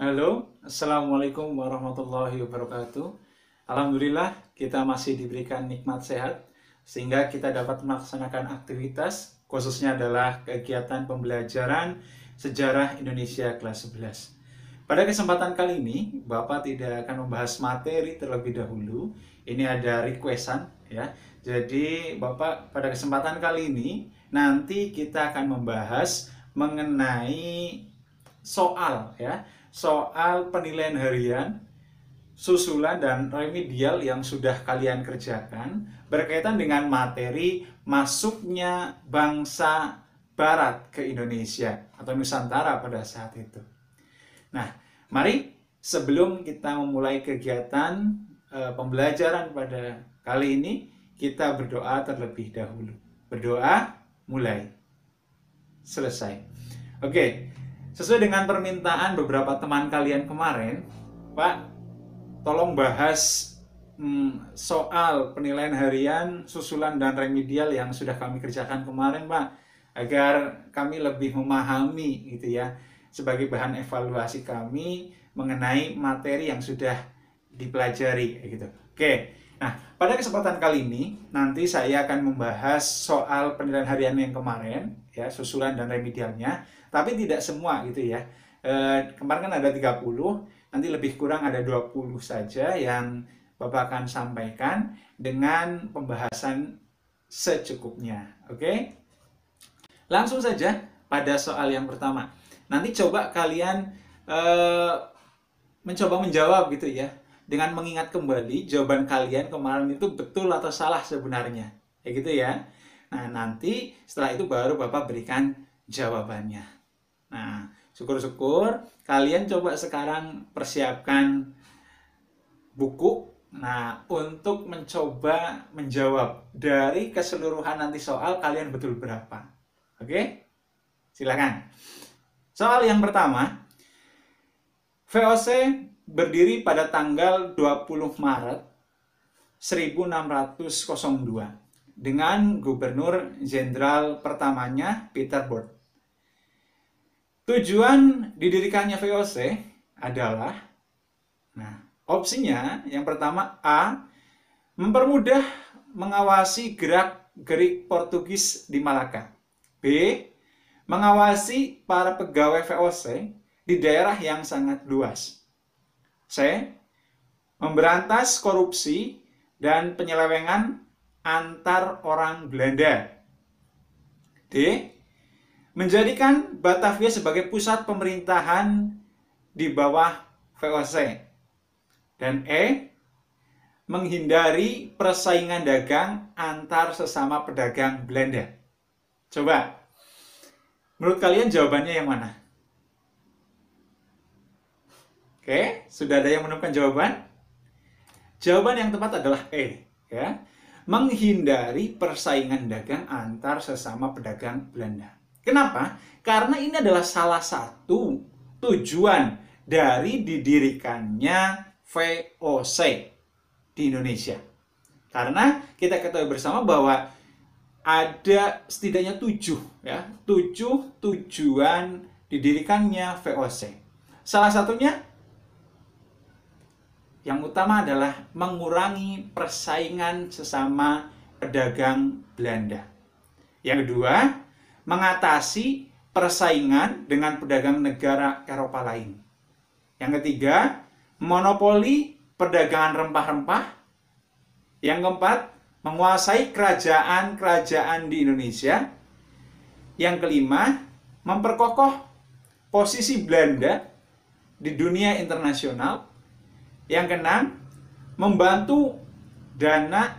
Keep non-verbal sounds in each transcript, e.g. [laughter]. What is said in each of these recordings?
Halo, Assalamualaikum warahmatullahi wabarakatuh. Alhamdulillah kita masih diberikan nikmat sehat sehingga kita dapat melaksanakan aktivitas khususnya adalah kegiatan pembelajaran sejarah Indonesia kelas 11. Pada kesempatan kali ini, Bapak tidak akan membahas materi terlebih dahulu. Ini ada requestan ya. Jadi, Bapak pada kesempatan kali ini nanti kita akan membahas mengenai soal ya soal penilaian harian, susulan dan remedial yang sudah kalian kerjakan berkaitan dengan materi masuknya bangsa barat ke Indonesia atau Nusantara pada saat itu. Nah, mari sebelum kita memulai kegiatan e, pembelajaran pada kali ini, kita berdoa terlebih dahulu. Berdoa mulai selesai. Oke. Okay. Sesuai dengan permintaan beberapa teman kalian kemarin, Pak, tolong bahas hmm, soal penilaian harian, susulan dan remedial yang sudah kami kerjakan kemarin, Pak, agar kami lebih memahami gitu ya sebagai bahan evaluasi kami mengenai materi yang sudah dipelajari gitu. Oke. Nah, pada kesempatan kali ini nanti saya akan membahas soal penilaian harian yang kemarin, ya, susulan dan remedialnya, tapi tidak semua gitu ya. E, kemarin kan ada 30, nanti lebih kurang ada 20 saja yang Bapak akan sampaikan dengan pembahasan secukupnya, oke? Okay? Langsung saja pada soal yang pertama. Nanti coba kalian e, mencoba menjawab gitu ya dengan mengingat kembali jawaban kalian kemarin itu betul atau salah sebenarnya. Ya gitu ya. Nah, nanti setelah itu baru Bapak berikan jawabannya. Nah, syukur-syukur kalian coba sekarang persiapkan buku Nah, untuk mencoba menjawab dari keseluruhan nanti soal kalian betul berapa. Oke? Silakan. Soal yang pertama, VOC berdiri pada tanggal 20 Maret 1602 dengan gubernur jenderal pertamanya Peter Burt. Tujuan didirikannya VOC adalah nah, opsinya yang pertama A mempermudah mengawasi gerak-gerik Portugis di Malaka. B mengawasi para pegawai VOC di daerah yang sangat luas. C. Memberantas korupsi dan penyelewengan antar orang Belanda. D. Menjadikan Batavia sebagai pusat pemerintahan di bawah VOC. Dan E. Menghindari persaingan dagang antar sesama pedagang Belanda. Coba, menurut kalian jawabannya yang mana? Oke, sudah ada yang menemukan jawaban? Jawaban yang tepat adalah E, ya. Menghindari persaingan dagang antar sesama pedagang Belanda. Kenapa? Karena ini adalah salah satu tujuan dari didirikannya VOC di Indonesia. Karena kita ketahui bersama bahwa ada setidaknya tujuh, ya, tujuh tujuan didirikannya VOC. Salah satunya yang utama adalah mengurangi persaingan sesama pedagang Belanda. Yang kedua, mengatasi persaingan dengan pedagang negara Eropa lain. Yang ketiga, monopoli perdagangan rempah-rempah. Yang keempat, menguasai kerajaan-kerajaan di Indonesia. Yang kelima, memperkokoh posisi Belanda di dunia internasional yang keenam, membantu dana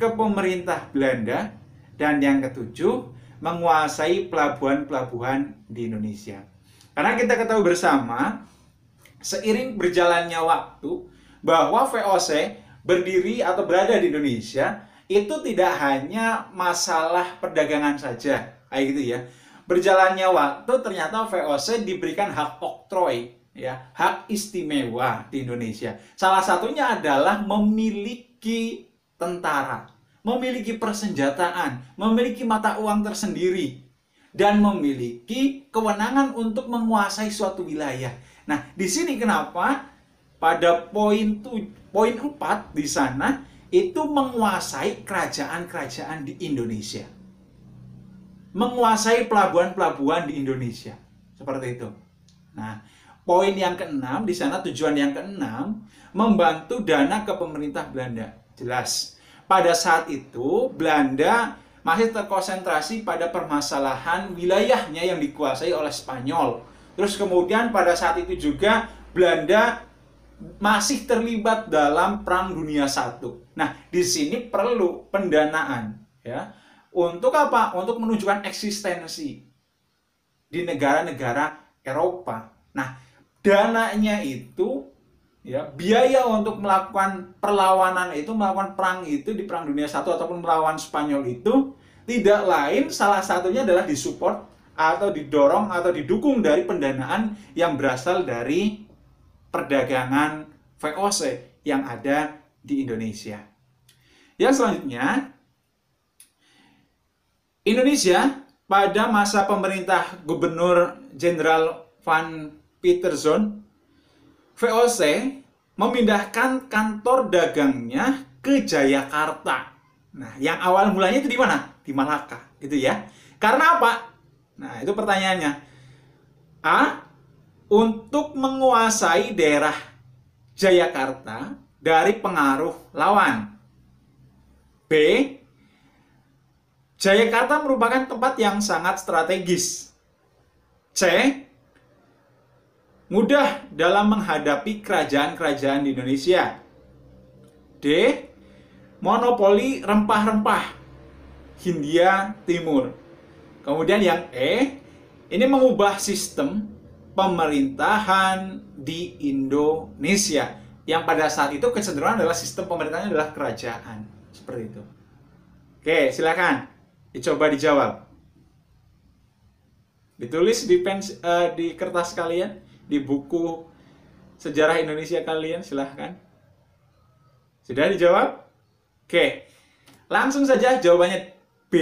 ke pemerintah Belanda. Dan yang ketujuh, menguasai pelabuhan-pelabuhan di Indonesia. Karena kita ketahui bersama, seiring berjalannya waktu, bahwa VOC berdiri atau berada di Indonesia itu tidak hanya masalah perdagangan saja, kayak gitu ya. Berjalannya waktu ternyata VOC diberikan hak oktroy ya hak istimewa di Indonesia. Salah satunya adalah memiliki tentara, memiliki persenjataan, memiliki mata uang tersendiri, dan memiliki kewenangan untuk menguasai suatu wilayah. Nah, di sini kenapa pada poin tu, poin 4 di sana itu menguasai kerajaan-kerajaan di Indonesia. Menguasai pelabuhan-pelabuhan di Indonesia. Seperti itu. Nah, poin yang keenam di sana tujuan yang keenam membantu dana ke pemerintah Belanda. Jelas. Pada saat itu Belanda masih terkonsentrasi pada permasalahan wilayahnya yang dikuasai oleh Spanyol. Terus kemudian pada saat itu juga Belanda masih terlibat dalam Perang Dunia Satu. Nah, di sini perlu pendanaan ya. Untuk apa? Untuk menunjukkan eksistensi di negara-negara Eropa. Nah, dananya itu ya biaya untuk melakukan perlawanan itu melakukan perang itu di perang dunia satu ataupun melawan Spanyol itu tidak lain salah satunya adalah disupport atau didorong atau didukung dari pendanaan yang berasal dari perdagangan VOC yang ada di Indonesia. Yang selanjutnya Indonesia pada masa pemerintah Gubernur Jenderal Van Peterson, VOC memindahkan kantor dagangnya ke Jayakarta. Nah, yang awal mulanya itu di mana? Di Malaka, gitu ya. Karena apa? Nah, itu pertanyaannya. A. Untuk menguasai daerah Jayakarta dari pengaruh lawan. B. Jayakarta merupakan tempat yang sangat strategis. C mudah dalam menghadapi kerajaan-kerajaan di Indonesia. D. Monopoli rempah-rempah Hindia Timur. Kemudian yang E, ini mengubah sistem pemerintahan di Indonesia yang pada saat itu kecenderungan adalah sistem pemerintahnya adalah kerajaan. Seperti itu. Oke, silakan dicoba dijawab. Ditulis di pens uh, di kertas kalian di buku sejarah Indonesia kalian? Silahkan. Sudah dijawab? Oke. Langsung saja jawabannya B.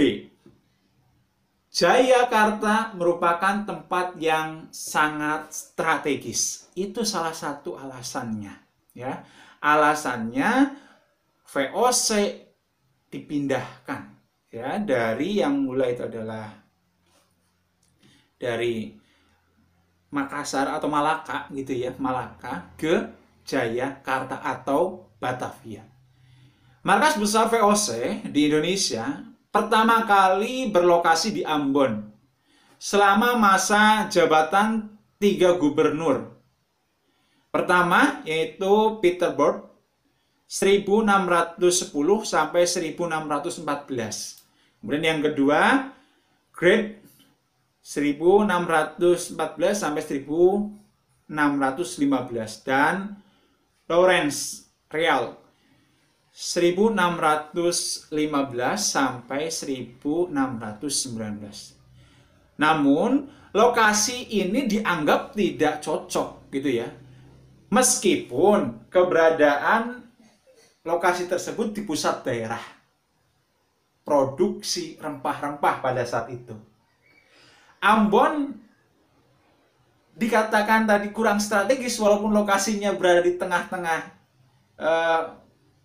Jayakarta merupakan tempat yang sangat strategis. Itu salah satu alasannya, ya. Alasannya VOC dipindahkan ya dari yang mulai itu adalah dari Makassar atau Malaka gitu ya, Malaka ke Jayakarta atau Batavia. Markas besar VOC di Indonesia pertama kali berlokasi di Ambon selama masa jabatan tiga gubernur. Pertama yaitu Peter Burt 1610 sampai 1614. Kemudian yang kedua Great 1614 sampai 1615 dan Lawrence Real 1615 sampai 1619. Namun, lokasi ini dianggap tidak cocok gitu ya. Meskipun keberadaan lokasi tersebut di pusat daerah produksi rempah-rempah pada saat itu. Ambon dikatakan tadi kurang strategis walaupun lokasinya berada di tengah-tengah uh,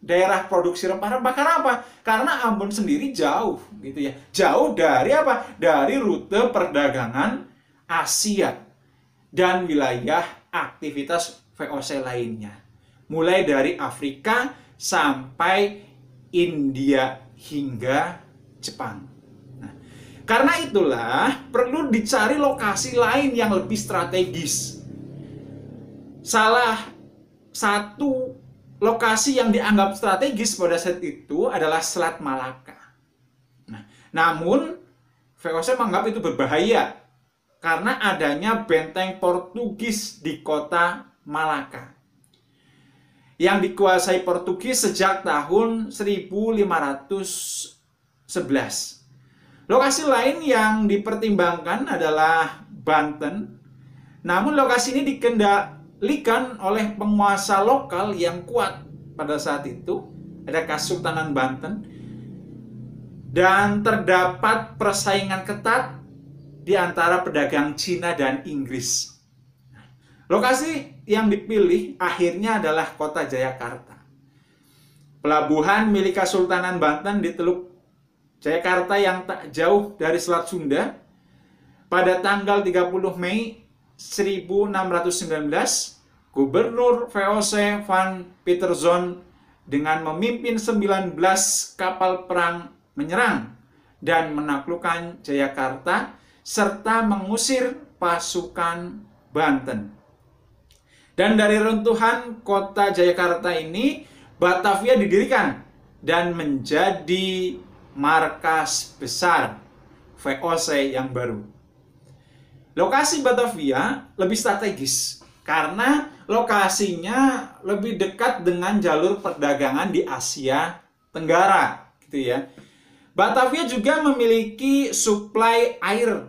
daerah produksi rempah-rempah karena apa? Karena Ambon sendiri jauh gitu ya. Jauh dari apa? Dari rute perdagangan Asia dan wilayah aktivitas VOC lainnya. Mulai dari Afrika sampai India hingga Jepang. Karena itulah perlu dicari lokasi lain yang lebih strategis. Salah satu lokasi yang dianggap strategis pada saat itu adalah Selat Malaka. Nah, namun VOC menganggap itu berbahaya karena adanya benteng Portugis di kota Malaka yang dikuasai Portugis sejak tahun 1511. Lokasi lain yang dipertimbangkan adalah Banten. Namun lokasi ini dikendalikan oleh penguasa lokal yang kuat pada saat itu. Ada Kasultanan Banten. Dan terdapat persaingan ketat di antara pedagang Cina dan Inggris. Lokasi yang dipilih akhirnya adalah kota Jayakarta. Pelabuhan milik Kesultanan Banten di Teluk Jakarta yang tak jauh dari Selat Sunda pada tanggal 30 Mei 1619 Gubernur VOC Van Peterson dengan memimpin 19 kapal perang menyerang dan menaklukkan Jayakarta serta mengusir pasukan Banten. Dan dari runtuhan kota Jayakarta ini Batavia didirikan dan menjadi markas besar VOC yang baru. Lokasi Batavia lebih strategis karena lokasinya lebih dekat dengan jalur perdagangan di Asia Tenggara, gitu ya. Batavia juga memiliki suplai air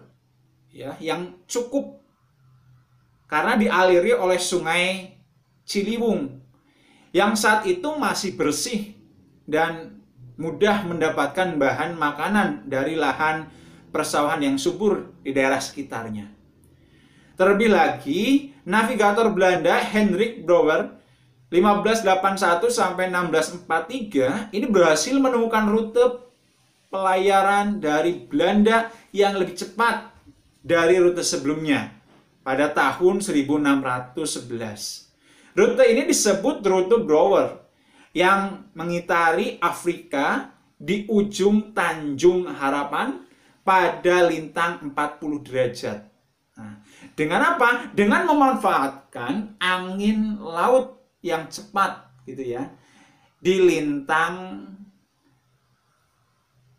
ya yang cukup karena dialiri oleh sungai Ciliwung yang saat itu masih bersih dan mudah mendapatkan bahan makanan dari lahan persawahan yang subur di daerah sekitarnya. Terlebih lagi, navigator Belanda Hendrik Brouwer 1581 sampai 1643 ini berhasil menemukan rute pelayaran dari Belanda yang lebih cepat dari rute sebelumnya pada tahun 1611. Rute ini disebut rute Brouwer yang mengitari Afrika di ujung Tanjung Harapan pada lintang 40 derajat. Nah, dengan apa? Dengan memanfaatkan angin laut yang cepat gitu ya. Di lintang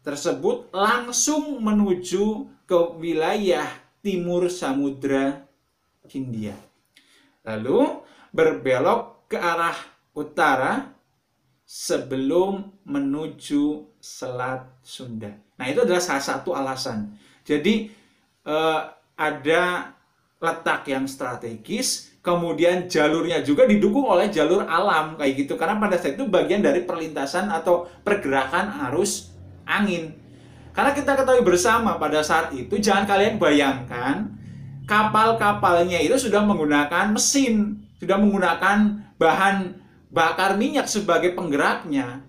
tersebut langsung menuju ke wilayah timur samudra Hindia. Lalu berbelok ke arah utara sebelum menuju Selat Sunda. Nah, itu adalah salah satu alasan. Jadi eh, ada letak yang strategis, kemudian jalurnya juga didukung oleh jalur alam kayak gitu. Karena pada saat itu bagian dari perlintasan atau pergerakan arus angin. Karena kita ketahui bersama pada saat itu jangan kalian bayangkan kapal-kapalnya itu sudah menggunakan mesin, sudah menggunakan bahan bakar minyak sebagai penggeraknya.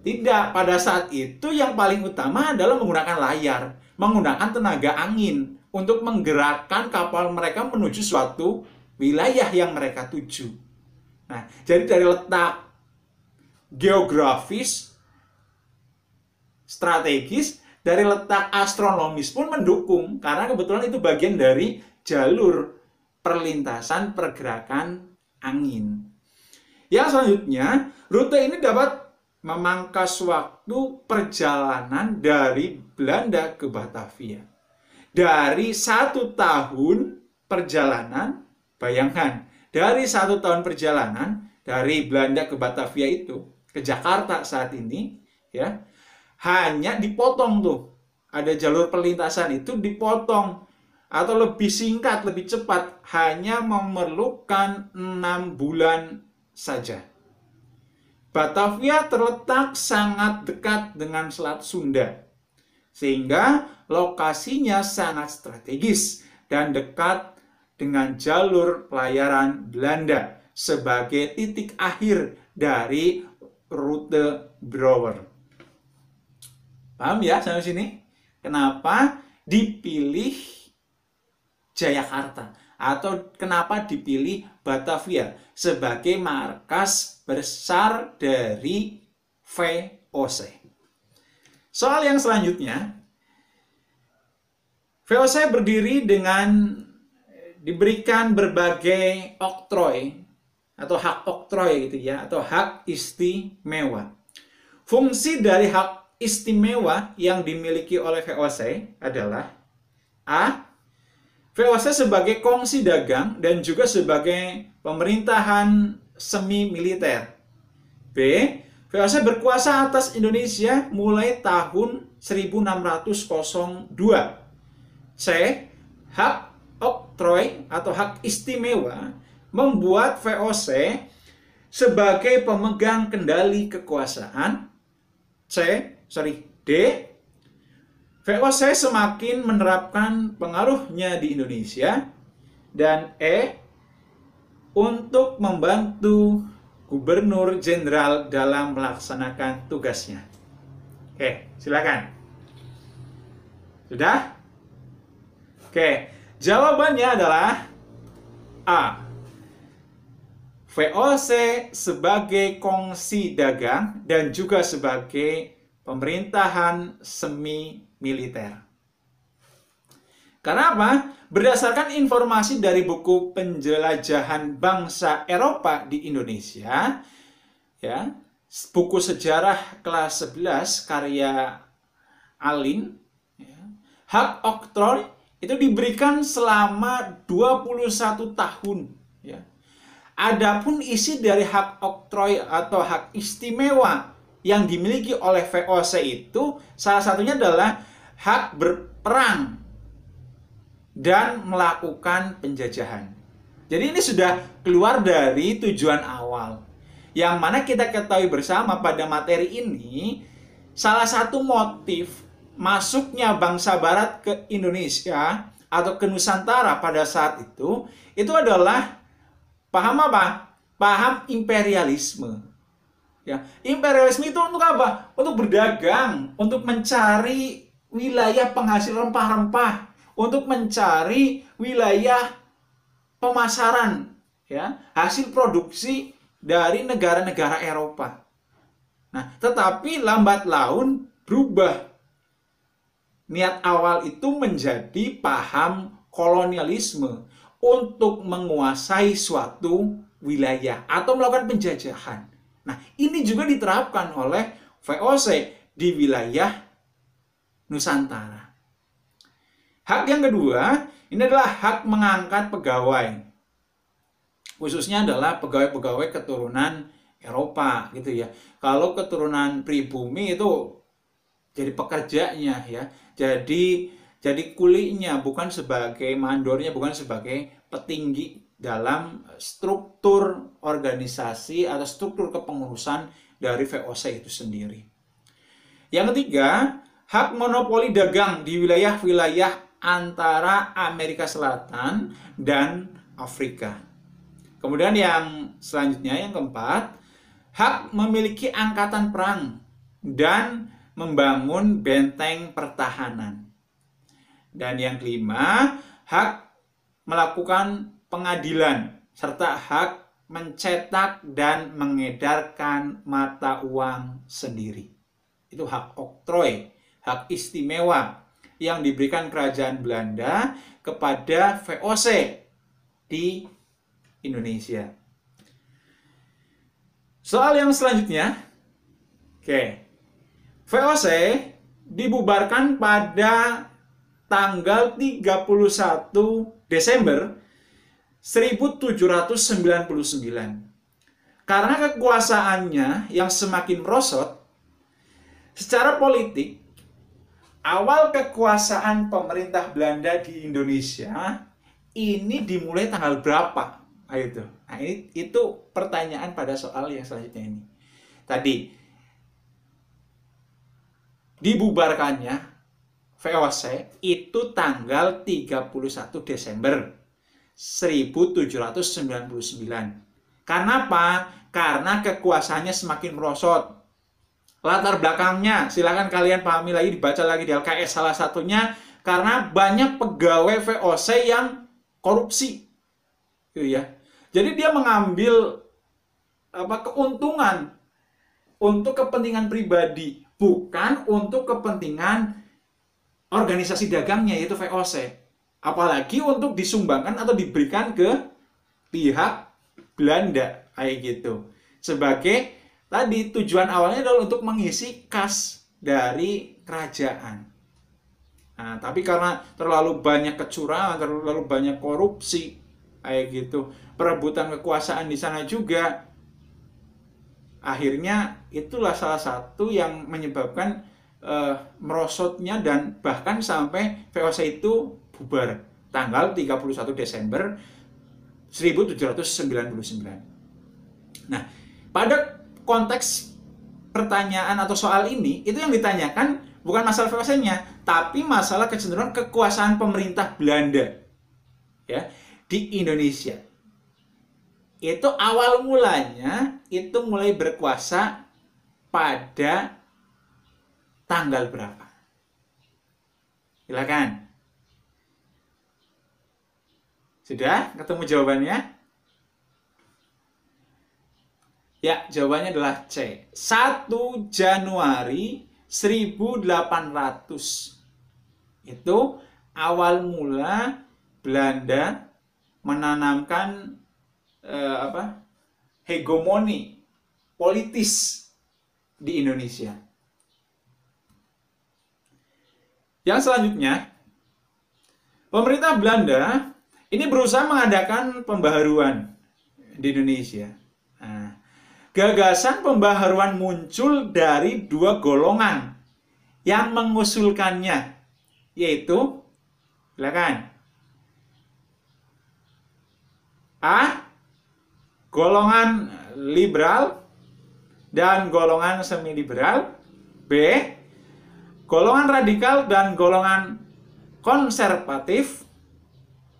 Tidak, pada saat itu yang paling utama adalah menggunakan layar, menggunakan tenaga angin untuk menggerakkan kapal mereka menuju suatu wilayah yang mereka tuju. Nah, jadi dari letak geografis, strategis, dari letak astronomis pun mendukung karena kebetulan itu bagian dari jalur perlintasan pergerakan angin. Yang selanjutnya, rute ini dapat memangkas waktu perjalanan dari Belanda ke Batavia. Dari satu tahun perjalanan, bayangkan, dari satu tahun perjalanan dari Belanda ke Batavia itu, ke Jakarta saat ini, ya, hanya dipotong tuh. Ada jalur perlintasan itu dipotong atau lebih singkat, lebih cepat, hanya memerlukan enam bulan saja. Batavia terletak sangat dekat dengan Selat Sunda, sehingga lokasinya sangat strategis dan dekat dengan jalur pelayaran Belanda sebagai titik akhir dari rute Brower. Paham ya sampai sini? Kenapa dipilih Jayakarta? atau kenapa dipilih Batavia sebagai markas besar dari VOC. Soal yang selanjutnya, VOC berdiri dengan diberikan berbagai oktroy atau hak oktroy gitu ya atau hak istimewa. Fungsi dari hak istimewa yang dimiliki oleh VOC adalah A VOC sebagai kongsi dagang dan juga sebagai pemerintahan semi militer. B. VOC berkuasa atas Indonesia mulai tahun 1602. C. Hak oktroy atau hak istimewa membuat VOC sebagai pemegang kendali kekuasaan. C. Sorry, D VOC semakin menerapkan pengaruhnya di Indonesia dan E untuk membantu Gubernur Jenderal dalam melaksanakan tugasnya. Oke, silakan. Sudah? Oke, jawabannya adalah A. VOC sebagai kongsi dagang dan juga sebagai pemerintahan semi militer. Karena apa? Berdasarkan informasi dari buku penjelajahan bangsa Eropa di Indonesia, ya, buku sejarah kelas 11 karya Alin, ya, hak oktroy itu diberikan selama 21 tahun. Ya. Adapun isi dari hak oktroy atau hak istimewa yang dimiliki oleh VOC itu salah satunya adalah hak berperang dan melakukan penjajahan. Jadi ini sudah keluar dari tujuan awal. Yang mana kita ketahui bersama pada materi ini, salah satu motif masuknya bangsa barat ke Indonesia atau ke Nusantara pada saat itu, itu adalah paham apa? Paham imperialisme. Ya, imperialisme itu untuk apa? Untuk berdagang, untuk mencari wilayah penghasil rempah-rempah, untuk mencari wilayah pemasaran, ya, hasil produksi dari negara-negara Eropa. Nah, tetapi lambat laun berubah. Niat awal itu menjadi paham kolonialisme untuk menguasai suatu wilayah atau melakukan penjajahan. Nah, ini juga diterapkan oleh VOC di wilayah Nusantara. Hak yang kedua, ini adalah hak mengangkat pegawai. Khususnya adalah pegawai-pegawai keturunan Eropa gitu ya. Kalau keturunan pribumi itu jadi pekerjanya ya. Jadi jadi kulinya bukan sebagai mandornya, bukan sebagai petinggi dalam struktur organisasi atau struktur kepengurusan dari VOC itu sendiri. Yang ketiga, hak monopoli dagang di wilayah-wilayah antara Amerika Selatan dan Afrika. Kemudian yang selanjutnya yang keempat, hak memiliki angkatan perang dan membangun benteng pertahanan. Dan yang kelima, hak melakukan pengadilan, serta hak mencetak dan mengedarkan mata uang sendiri. Itu hak oktroy, hak istimewa yang diberikan kerajaan Belanda kepada VOC di Indonesia. Soal yang selanjutnya, oke, VOC dibubarkan pada tanggal 31 Desember 1799. Karena kekuasaannya yang semakin merosot, secara politik, awal kekuasaan pemerintah Belanda di Indonesia ini dimulai tanggal berapa? Nah, itu. Nah, ini, itu pertanyaan pada soal yang selanjutnya ini. Tadi, dibubarkannya VOC itu tanggal 31 Desember 1799. Karena apa? Karena kekuasaannya semakin merosot. Latar belakangnya, silakan kalian pahami lagi, dibaca lagi di LKS salah satunya, karena banyak pegawai VOC yang korupsi. Gitu ya. Jadi dia mengambil apa keuntungan untuk kepentingan pribadi, bukan untuk kepentingan organisasi dagangnya yaitu VOC apalagi untuk disumbangkan atau diberikan ke pihak Belanda kayak gitu sebagai tadi tujuan awalnya adalah untuk mengisi kas dari kerajaan nah, tapi karena terlalu banyak kecurangan terlalu banyak korupsi kayak gitu perebutan kekuasaan di sana juga akhirnya itulah salah satu yang menyebabkan uh, merosotnya dan bahkan sampai VOC itu bubar tanggal 31 Desember 1799. Nah, pada konteks pertanyaan atau soal ini, itu yang ditanyakan bukan masalah fasenya, tapi masalah kecenderungan kekuasaan pemerintah Belanda ya di Indonesia. Itu awal mulanya itu mulai berkuasa pada tanggal berapa? Silakan. Sudah ketemu jawabannya? Ya, jawabannya adalah C. 1 Januari 1800. Itu awal mula Belanda menanamkan eh, apa? hegemoni politis di Indonesia. Yang selanjutnya, pemerintah Belanda ini berusaha mengadakan pembaharuan di Indonesia. Nah, gagasan pembaharuan muncul dari dua golongan yang mengusulkannya, yaitu, silakan. A. Golongan liberal dan golongan semi liberal. B. Golongan radikal dan golongan konservatif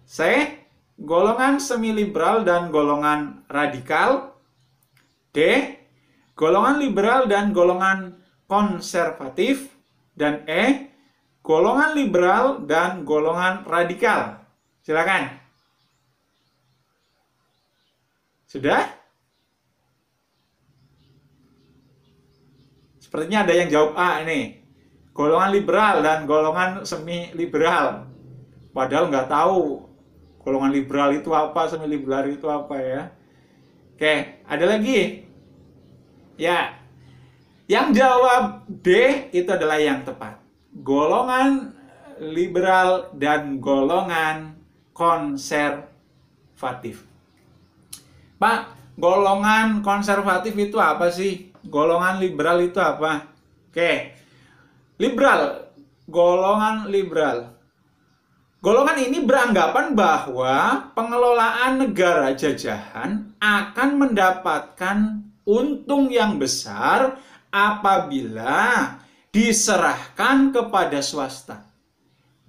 C. Golongan semi-liberal dan golongan radikal. D. Golongan liberal dan golongan konservatif. Dan E. Golongan liberal dan golongan radikal. Silakan. Sudah? Sepertinya ada yang jawab A ini. Golongan liberal dan golongan semi liberal. Padahal nggak tahu golongan liberal itu apa, semi liberal itu apa ya. Oke, ada lagi? Ya, yang jawab D itu adalah yang tepat. Golongan liberal dan golongan konservatif. Pak, golongan konservatif itu apa sih? Golongan liberal itu apa? Oke, liberal, golongan liberal Golongan ini beranggapan bahwa pengelolaan negara jajahan akan mendapatkan untung yang besar apabila diserahkan kepada swasta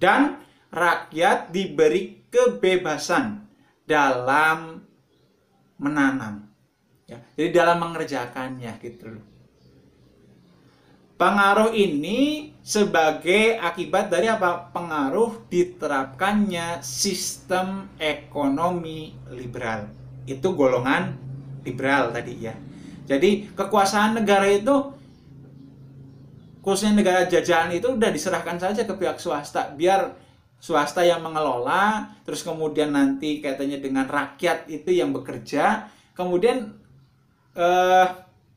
dan rakyat diberi kebebasan dalam menanam ya. jadi dalam mengerjakannya gitu loh Pengaruh ini sebagai akibat dari apa? Pengaruh diterapkannya sistem ekonomi liberal. Itu golongan liberal tadi ya. Jadi kekuasaan negara itu khususnya negara jajahan itu udah diserahkan saja ke pihak swasta biar swasta yang mengelola terus kemudian nanti kaitannya dengan rakyat itu yang bekerja kemudian eh,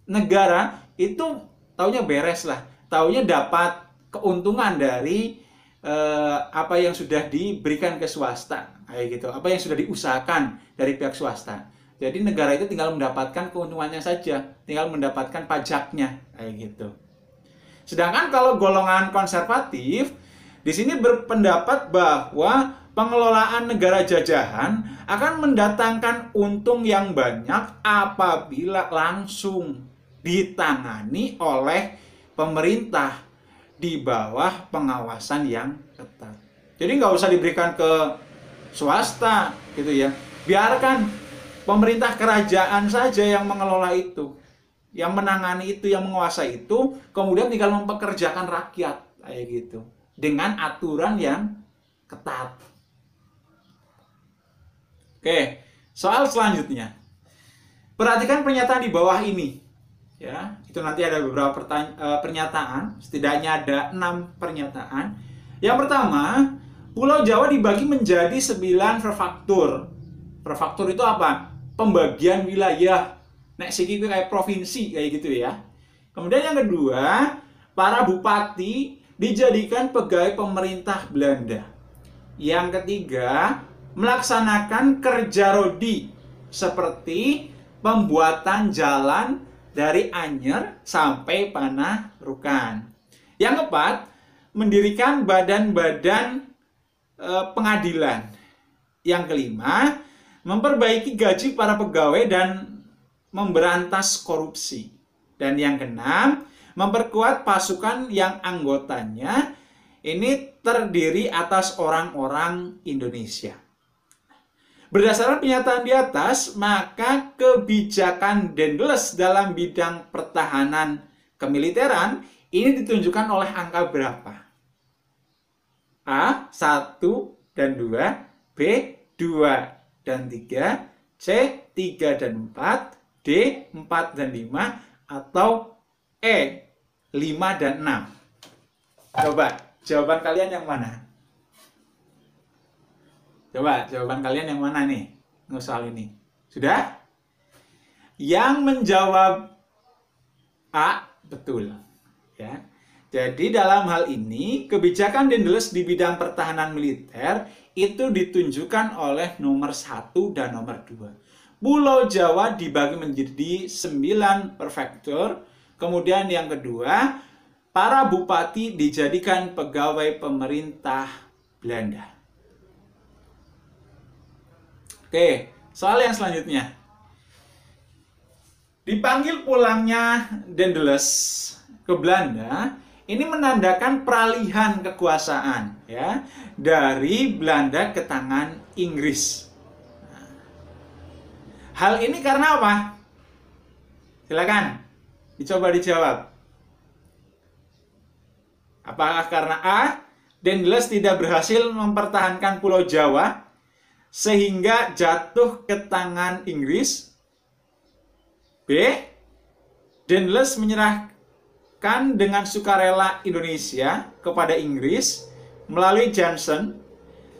negara itu taunya beres lah taunya dapat keuntungan dari eh, apa yang sudah diberikan ke swasta kayak gitu apa yang sudah diusahakan dari pihak swasta jadi negara itu tinggal mendapatkan keuntungannya saja tinggal mendapatkan pajaknya kayak gitu sedangkan kalau golongan konservatif di sini berpendapat bahwa pengelolaan negara jajahan akan mendatangkan untung yang banyak apabila langsung ditangani oleh pemerintah di bawah pengawasan yang ketat. Jadi nggak usah diberikan ke swasta gitu ya. Biarkan pemerintah kerajaan saja yang mengelola itu, yang menangani itu, yang menguasai itu, kemudian tinggal mempekerjakan rakyat kayak gitu dengan aturan yang ketat. Oke, soal selanjutnya. Perhatikan pernyataan di bawah ini ya itu nanti ada beberapa eh, pernyataan setidaknya ada enam pernyataan yang pertama Pulau Jawa dibagi menjadi sembilan prefaktur prefaktur itu apa pembagian wilayah nek siki kayak provinsi kayak gitu ya kemudian yang kedua para bupati dijadikan pegawai pemerintah Belanda yang ketiga melaksanakan kerja rodi seperti pembuatan jalan dari Anyer sampai Panah Rukan. Yang keempat, mendirikan badan-badan e, pengadilan. Yang kelima, memperbaiki gaji para pegawai dan memberantas korupsi. Dan yang keenam, memperkuat pasukan yang anggotanya ini terdiri atas orang-orang Indonesia. Berdasarkan pernyataan di atas, maka kebijakan Dendles dalam bidang pertahanan kemiliteran ini ditunjukkan oleh angka berapa? A 1 dan 2, B 2 dan 3, C 3 dan 4, D 4 dan 5 atau E 5 dan 6. Coba jawaban kalian yang mana? Coba jawaban kalian yang mana nih soal ini? Sudah? Yang menjawab A betul. Ya. Jadi dalam hal ini kebijakan Dendles di bidang pertahanan militer itu ditunjukkan oleh nomor satu dan nomor dua. Pulau Jawa dibagi menjadi sembilan prefektur. Kemudian yang kedua, para bupati dijadikan pegawai pemerintah Belanda. Oke, soal yang selanjutnya. Dipanggil pulangnya Dendeles ke Belanda, ini menandakan peralihan kekuasaan ya dari Belanda ke tangan Inggris. Hal ini karena apa? Silakan dicoba dijawab. Apakah karena A. Dendles tidak berhasil mempertahankan Pulau Jawa sehingga jatuh ke tangan Inggris. B. Denles menyerahkan dengan sukarela Indonesia kepada Inggris melalui Johnson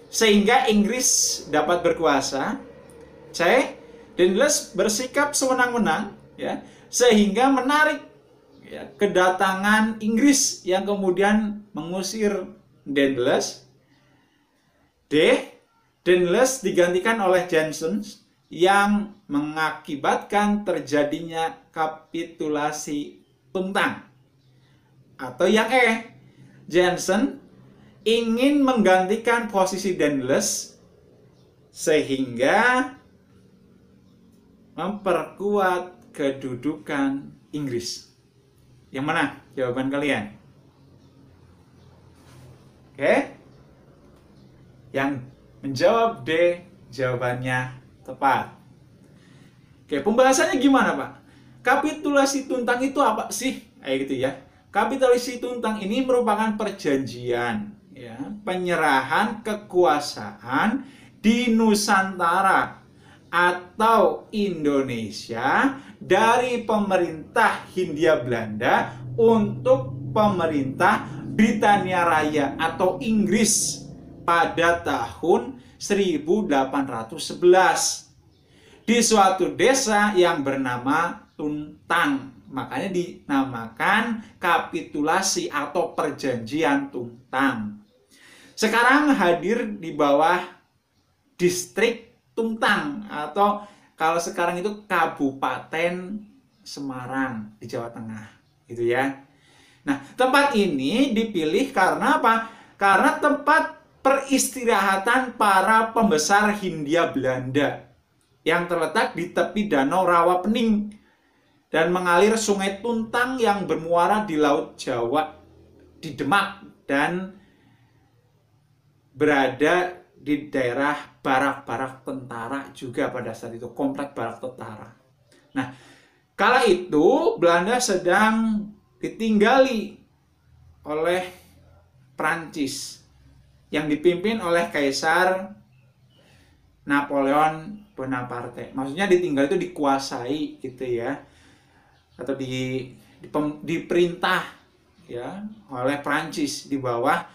sehingga Inggris dapat berkuasa. C. Denles bersikap sewenang-wenang ya sehingga menarik ya, kedatangan Inggris yang kemudian mengusir Denles. D Denless digantikan oleh Jensen yang mengakibatkan terjadinya kapitulasi tentang Atau yang E, Jensen ingin menggantikan posisi Denless sehingga memperkuat kedudukan Inggris. Yang mana jawaban kalian? Oke. Yang Menjawab D, jawabannya tepat. Oke, pembahasannya gimana, Pak? Kapitulasi tuntang itu apa sih? Kayak gitu ya. Kapitulasi tuntang ini merupakan perjanjian ya, penyerahan kekuasaan di Nusantara atau Indonesia dari pemerintah Hindia Belanda untuk pemerintah Britania Raya atau Inggris pada tahun 1811 di suatu desa yang bernama Tuntang. Makanya dinamakan kapitulasi atau perjanjian Tuntang. Sekarang hadir di bawah distrik Tuntang atau kalau sekarang itu Kabupaten Semarang di Jawa Tengah gitu ya. Nah, tempat ini dipilih karena apa? Karena tempat peristirahatan para pembesar Hindia Belanda yang terletak di tepi Danau Rawa Pening dan mengalir sungai Tuntang yang bermuara di Laut Jawa di Demak dan berada di daerah barak-barak tentara juga pada saat itu komplek barak tentara. Nah, kala itu Belanda sedang ditinggali oleh Prancis yang dipimpin oleh Kaisar Napoleon Bonaparte. Maksudnya ditinggal itu dikuasai gitu ya. Atau di, di diperintah ya oleh Prancis di bawah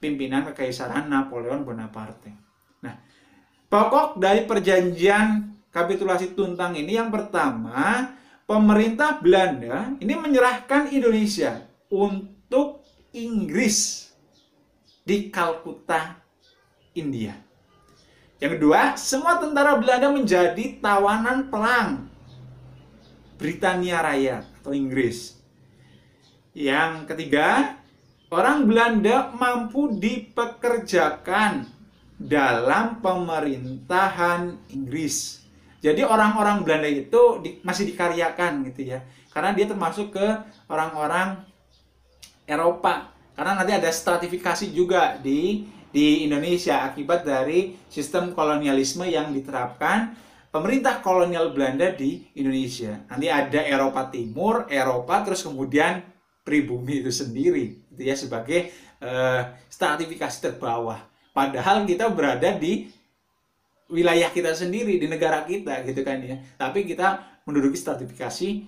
pimpinan kekaisaran Napoleon Bonaparte. Nah, pokok dari perjanjian kapitulasi Tuntang ini yang pertama, pemerintah Belanda ini menyerahkan Indonesia untuk Inggris di Kalkuta, India. Yang kedua, semua tentara Belanda menjadi tawanan pelang Britania Raya atau Inggris. Yang ketiga, orang Belanda mampu dipekerjakan dalam pemerintahan Inggris. Jadi orang-orang Belanda itu di, masih dikaryakan gitu ya, karena dia termasuk ke orang-orang Eropa karena nanti ada stratifikasi juga di di Indonesia akibat dari sistem kolonialisme yang diterapkan pemerintah kolonial Belanda di Indonesia. Nanti ada Eropa Timur, Eropa terus kemudian pribumi itu sendiri gitu ya sebagai eh, stratifikasi terbawah. Padahal kita berada di wilayah kita sendiri di negara kita gitu kan ya tapi kita menduduki stratifikasi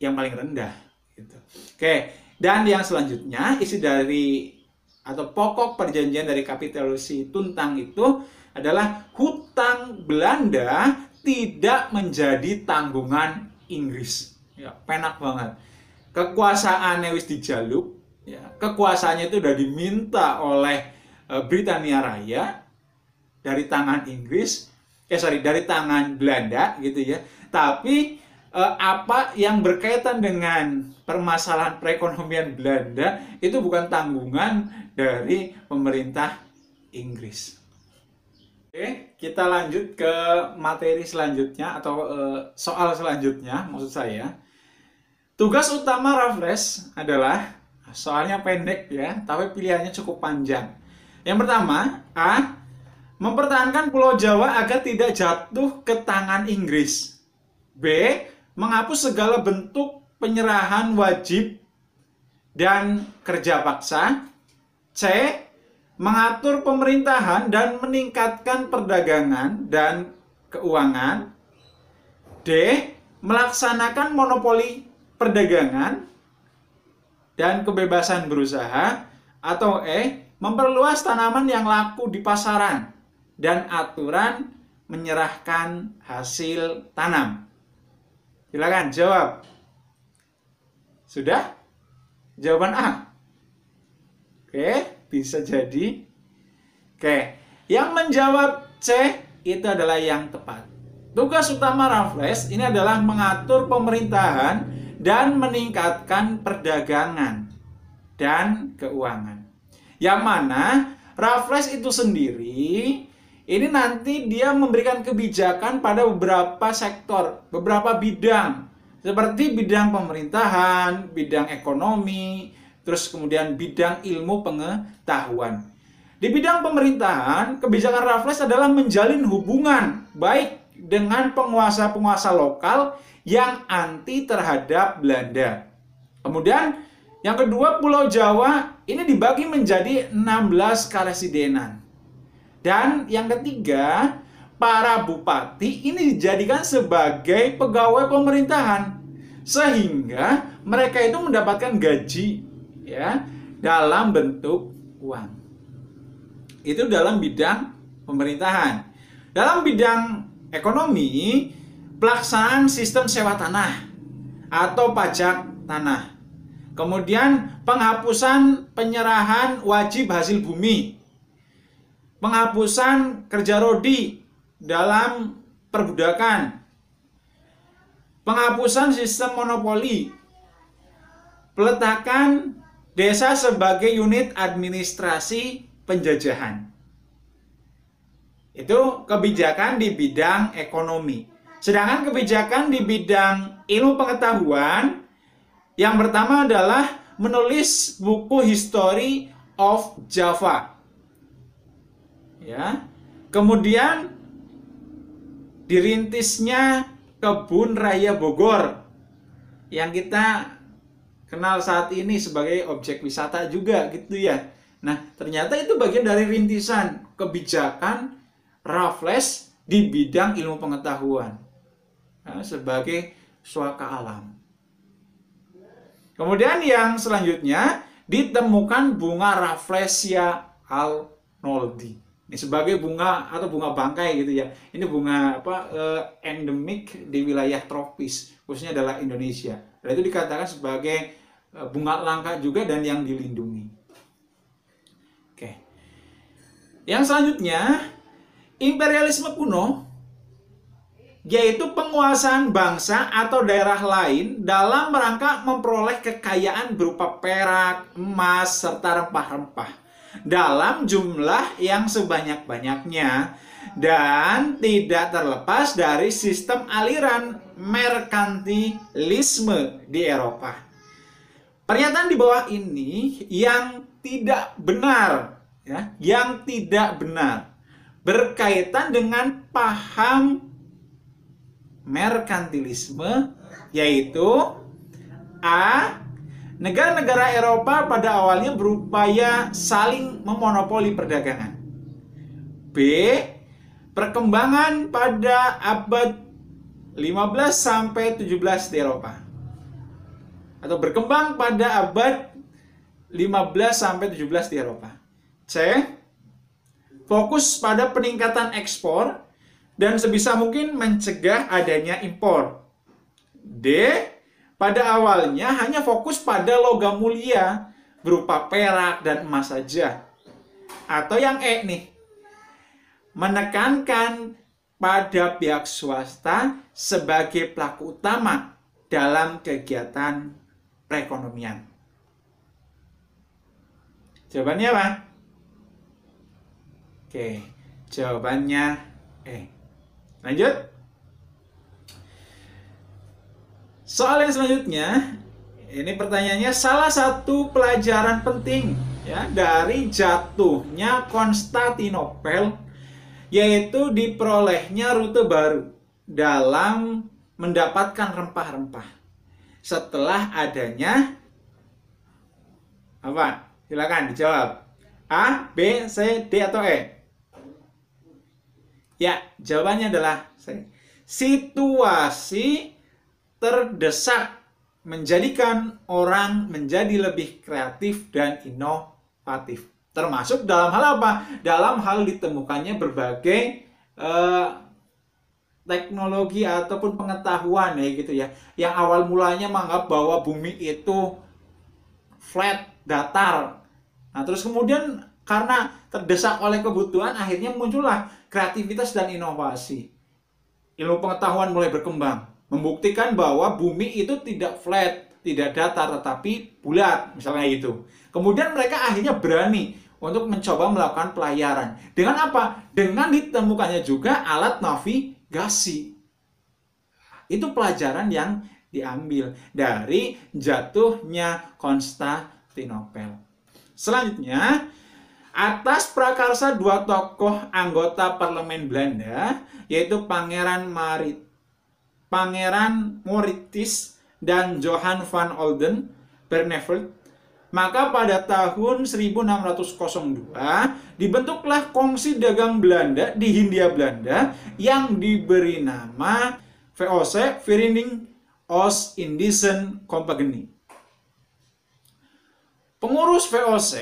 yang paling rendah gitu oke dan yang selanjutnya, isi dari atau pokok perjanjian dari kapitulasi Tuntang itu adalah hutang Belanda tidak menjadi tanggungan Inggris. Ya, penak banget. Kekuasaan wis dijaluk, ya. Kekuasaannya itu sudah diminta oleh uh, Britania Raya dari tangan Inggris, eh sorry, dari tangan Belanda gitu ya. Tapi Eh, apa yang berkaitan dengan permasalahan perekonomian Belanda itu bukan tanggungan dari pemerintah Inggris. Oke, kita lanjut ke materi selanjutnya atau eh, soal selanjutnya maksud saya. Tugas utama Raffles adalah soalnya pendek ya, tapi pilihannya cukup panjang. Yang pertama, A. Mempertahankan Pulau Jawa agar tidak jatuh ke tangan Inggris. B menghapus segala bentuk penyerahan wajib dan kerja paksa. C. Mengatur pemerintahan dan meningkatkan perdagangan dan keuangan. D. Melaksanakan monopoli perdagangan dan kebebasan berusaha. Atau E. Memperluas tanaman yang laku di pasaran dan aturan menyerahkan hasil tanam. Silakan jawab. Sudah? Jawaban A. Oke, bisa jadi. Oke, yang menjawab C itu adalah yang tepat. Tugas utama Raffles ini adalah mengatur pemerintahan dan meningkatkan perdagangan dan keuangan. Yang mana Raffles itu sendiri ini nanti dia memberikan kebijakan pada beberapa sektor, beberapa bidang, seperti bidang pemerintahan, bidang ekonomi, terus kemudian bidang ilmu pengetahuan. Di bidang pemerintahan, kebijakan Raffles adalah menjalin hubungan baik dengan penguasa-penguasa lokal yang anti terhadap Belanda. Kemudian yang kedua Pulau Jawa ini dibagi menjadi 16 karesidenan. Dan yang ketiga, para bupati ini dijadikan sebagai pegawai pemerintahan sehingga mereka itu mendapatkan gaji ya dalam bentuk uang. Itu dalam bidang pemerintahan. Dalam bidang ekonomi, pelaksanaan sistem sewa tanah atau pajak tanah. Kemudian penghapusan penyerahan wajib hasil bumi penghapusan kerja rodi dalam perbudakan, penghapusan sistem monopoli, peletakan desa sebagai unit administrasi penjajahan. Itu kebijakan di bidang ekonomi. Sedangkan kebijakan di bidang ilmu pengetahuan yang pertama adalah menulis buku History of Java ya. Kemudian dirintisnya kebun raya Bogor yang kita kenal saat ini sebagai objek wisata juga gitu ya. Nah, ternyata itu bagian dari rintisan kebijakan Raffles di bidang ilmu pengetahuan ya, sebagai suaka alam. Kemudian yang selanjutnya ditemukan bunga Rafflesia alnoldi ini sebagai bunga atau bunga bangkai gitu ya ini bunga apa eh, endemik di wilayah tropis khususnya adalah Indonesia dan itu dikatakan sebagai eh, bunga langka juga dan yang dilindungi oke yang selanjutnya imperialisme kuno yaitu penguasaan bangsa atau daerah lain dalam rangka memperoleh kekayaan berupa perak, emas, serta rempah-rempah dalam jumlah yang sebanyak-banyaknya dan tidak terlepas dari sistem aliran merkantilisme di Eropa. Pernyataan di bawah ini yang tidak benar, ya, yang tidak benar berkaitan dengan paham merkantilisme yaitu A Negara-negara Eropa pada awalnya berupaya saling memonopoli perdagangan. B. Perkembangan pada abad 15 sampai 17 di Eropa. Atau berkembang pada abad 15 sampai 17 di Eropa. C. Fokus pada peningkatan ekspor dan sebisa mungkin mencegah adanya impor. D pada awalnya hanya fokus pada logam mulia berupa perak dan emas saja. Atau yang E nih, menekankan pada pihak swasta sebagai pelaku utama dalam kegiatan perekonomian. Jawabannya apa? Oke, jawabannya E. Lanjut. Soal yang selanjutnya, ini pertanyaannya salah satu pelajaran penting ya dari jatuhnya Konstantinopel yaitu diperolehnya rute baru dalam mendapatkan rempah-rempah setelah adanya apa? Silakan dijawab. A, B, C, D atau E? Ya, jawabannya adalah C. Situasi terdesak menjadikan orang menjadi lebih kreatif dan inovatif. Termasuk dalam hal apa? Dalam hal ditemukannya berbagai eh, teknologi ataupun pengetahuan ya gitu ya. Yang awal mulanya menganggap bahwa bumi itu flat, datar. Nah, terus kemudian karena terdesak oleh kebutuhan akhirnya muncullah kreativitas dan inovasi. Ilmu pengetahuan mulai berkembang membuktikan bahwa bumi itu tidak flat, tidak datar tetapi bulat, misalnya itu. Kemudian mereka akhirnya berani untuk mencoba melakukan pelayaran. Dengan apa? Dengan ditemukannya juga alat navigasi. Itu pelajaran yang diambil dari jatuhnya Konstantinopel. Selanjutnya, atas prakarsa dua tokoh anggota parlemen Belanda, yaitu Pangeran Marit Pangeran Moritis dan Johan van Olden Berneveld, maka pada tahun 1602 dibentuklah Kongsi Dagang Belanda di Hindia Belanda yang diberi nama VOC Verenigde Oost Indische Compagnie. Pengurus VOC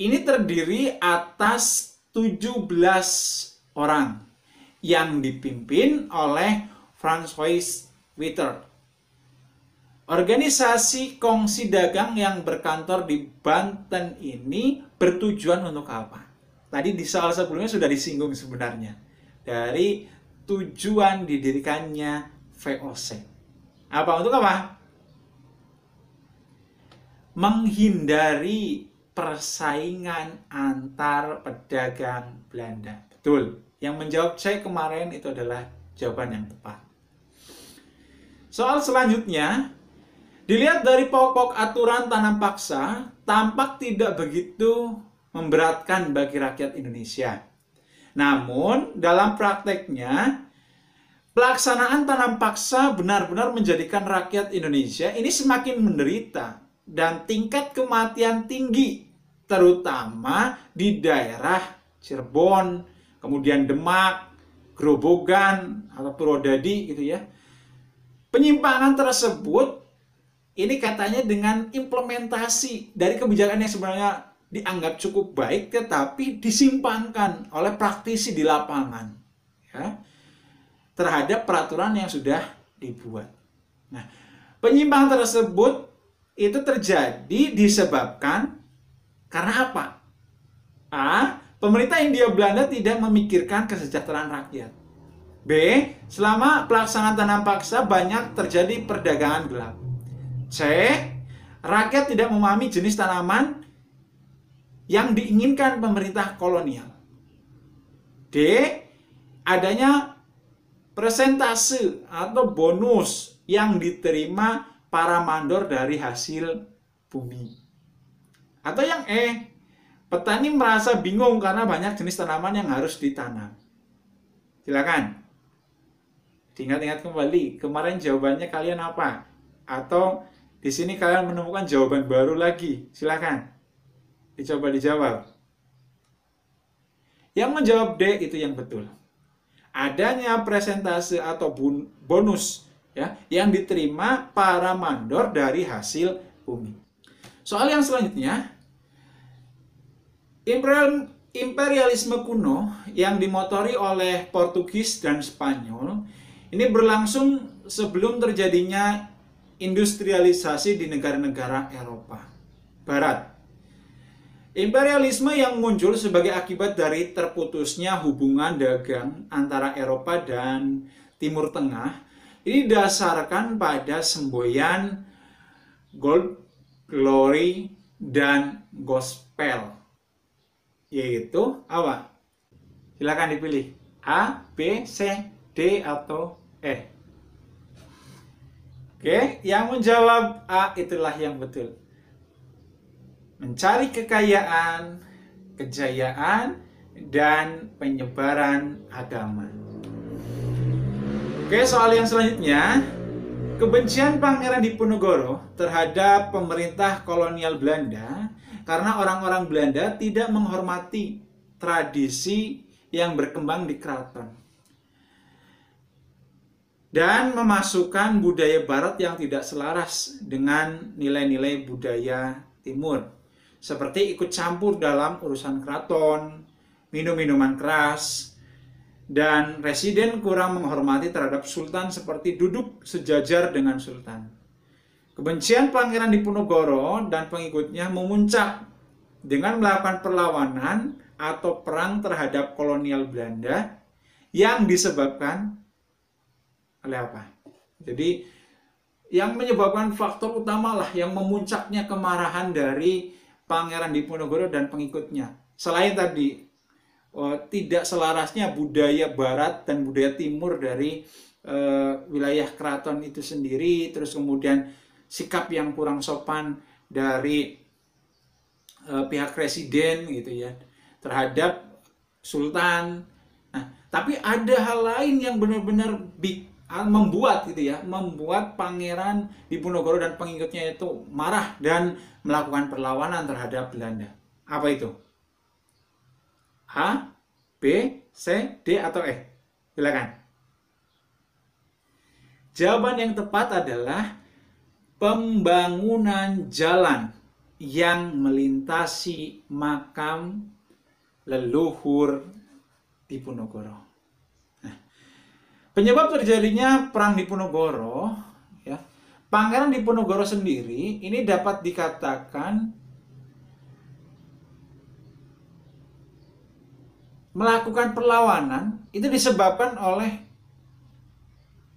ini terdiri atas 17 orang yang dipimpin oleh Franz Hois Witter. Organisasi Kongsi Dagang yang berkantor di Banten ini bertujuan untuk apa? Tadi di soal sebelumnya sudah disinggung sebenarnya. Dari tujuan didirikannya VOC. Apa untuk apa? Menghindari persaingan antar pedagang Belanda. Betul. Yang menjawab saya kemarin itu adalah jawaban yang tepat. Soal selanjutnya, dilihat dari pokok aturan tanam paksa, tampak tidak begitu memberatkan bagi rakyat Indonesia. Namun, dalam prakteknya, pelaksanaan tanam paksa benar-benar menjadikan rakyat Indonesia ini semakin menderita dan tingkat kematian tinggi, terutama di daerah Cirebon, kemudian Demak, Grobogan, atau Purwodadi gitu ya. Penyimpangan tersebut ini katanya dengan implementasi dari kebijakan yang sebenarnya dianggap cukup baik tetapi disimpangkan oleh praktisi di lapangan ya, terhadap peraturan yang sudah dibuat. Nah, penyimpangan tersebut itu terjadi disebabkan karena apa? A. Pemerintah India Belanda tidak memikirkan kesejahteraan rakyat. B. Selama pelaksanaan tanam paksa banyak terjadi perdagangan gelap. C. Rakyat tidak memahami jenis tanaman yang diinginkan pemerintah kolonial. D. Adanya presentase atau bonus yang diterima para mandor dari hasil bumi. Atau yang E, petani merasa bingung karena banyak jenis tanaman yang harus ditanam. Silakan. Diingat-ingat kembali, kemarin jawabannya kalian apa? Atau di sini kalian menemukan jawaban baru lagi. Silahkan. Dicoba dijawab. Yang menjawab D itu yang betul. Adanya presentase atau bonus ya yang diterima para mandor dari hasil bumi. Soal yang selanjutnya, imperialisme kuno yang dimotori oleh Portugis dan Spanyol ini berlangsung sebelum terjadinya industrialisasi di negara-negara Eropa Barat. Imperialisme yang muncul sebagai akibat dari terputusnya hubungan dagang antara Eropa dan Timur Tengah ini dasarkan pada semboyan gold, glory, dan gospel. Yaitu apa? Silakan dipilih A, B, C, D atau eh Oke, yang menjawab A itulah yang betul. Mencari kekayaan, kejayaan, dan penyebaran agama. Oke, soal yang selanjutnya. Kebencian Pangeran Diponegoro terhadap pemerintah kolonial Belanda karena orang-orang Belanda tidak menghormati tradisi yang berkembang di keraton dan memasukkan budaya barat yang tidak selaras dengan nilai-nilai budaya timur. Seperti ikut campur dalam urusan keraton, minum-minuman keras, dan residen kurang menghormati terhadap sultan seperti duduk sejajar dengan sultan. Kebencian pangeran Diponegoro dan pengikutnya memuncak dengan melakukan perlawanan atau perang terhadap kolonial Belanda yang disebabkan oleh apa? Jadi yang menyebabkan faktor utamalah yang memuncaknya kemarahan dari Pangeran Diponegoro dan pengikutnya. Selain tadi oh, tidak selarasnya budaya Barat dan budaya Timur dari eh, wilayah keraton itu sendiri, terus kemudian sikap yang kurang sopan dari eh, pihak residen gitu ya terhadap Sultan. Nah, tapi ada hal lain yang benar-benar Ah, membuat gitu ya, membuat pangeran Diponegoro dan pengikutnya itu marah dan melakukan perlawanan terhadap Belanda. Apa itu? A, B, C, D atau E? Silakan. Jawaban yang tepat adalah pembangunan jalan yang melintasi makam leluhur Diponegoro. Penyebab terjadinya Perang di Diponegoro, ya, Pangeran Diponegoro sendiri ini dapat dikatakan melakukan perlawanan itu disebabkan oleh